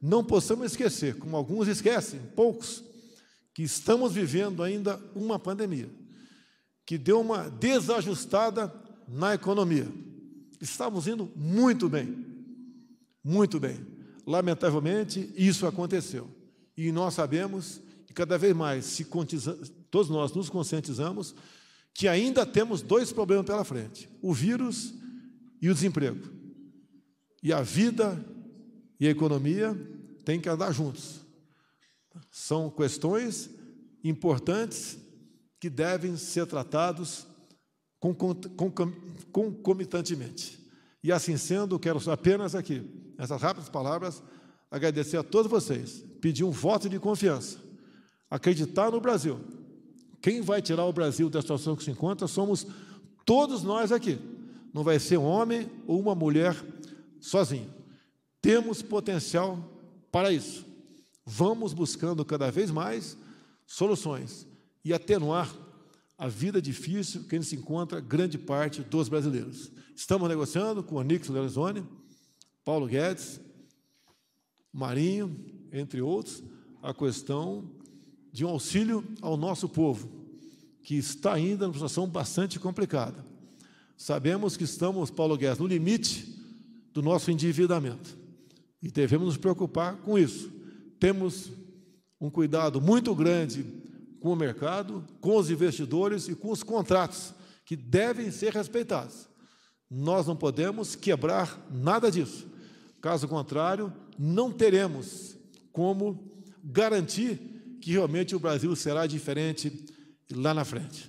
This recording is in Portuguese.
não possamos esquecer, como alguns esquecem, poucos, que estamos vivendo ainda uma pandemia, que deu uma desajustada na economia. Estávamos indo muito bem, muito bem. Lamentavelmente, isso aconteceu. E nós sabemos, e cada vez mais, se todos nós nos conscientizamos, que ainda temos dois problemas pela frente: o vírus e o desemprego. E a vida e a economia têm que andar juntos. São questões importantes que devem ser tratados concomitantemente. E assim sendo, quero apenas aqui, nessas rápidas palavras, agradecer a todos vocês, pedir um voto de confiança, acreditar no Brasil. Quem vai tirar o Brasil da situação que se encontra somos todos nós aqui. Não vai ser um homem ou uma mulher sozinho. Temos potencial para isso. Vamos buscando cada vez mais soluções e atenuar a vida difícil que se encontra grande parte dos brasileiros. Estamos negociando com o Onix Lorenzoni, Paulo Guedes, Marinho, entre outros, a questão de um auxílio ao nosso povo, que está ainda numa situação bastante complicada. Sabemos que estamos, Paulo Guedes, no limite do nosso endividamento. E devemos nos preocupar com isso. Temos um cuidado muito grande com o mercado, com os investidores e com os contratos, que devem ser respeitados. Nós não podemos quebrar nada disso. Caso contrário, não teremos como garantir que realmente o Brasil será diferente lá na frente.